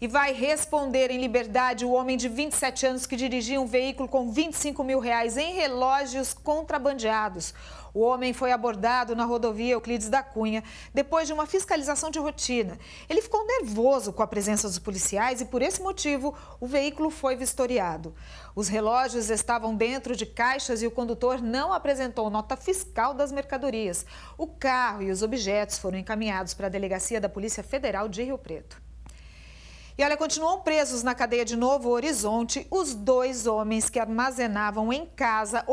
e vai responder em liberdade o homem de 27 anos que dirigia um veículo com 25 mil reais em relógios contrabandeados. O homem foi abordado na rodovia Euclides da Cunha depois de uma fiscalização de rotina. Ele ficou nervoso com a presença dos policiais e, por esse motivo, o veículo foi vistoriado. Os relógios estavam dentro de caixas e o condutor não apresentou nota fiscal das mercadorias. O carro e os objetos foram encaminhados para a delegacia da Polícia Federal de Rio Preto. E olha, continuam presos na cadeia de Novo Horizonte os dois homens que armazenavam em casa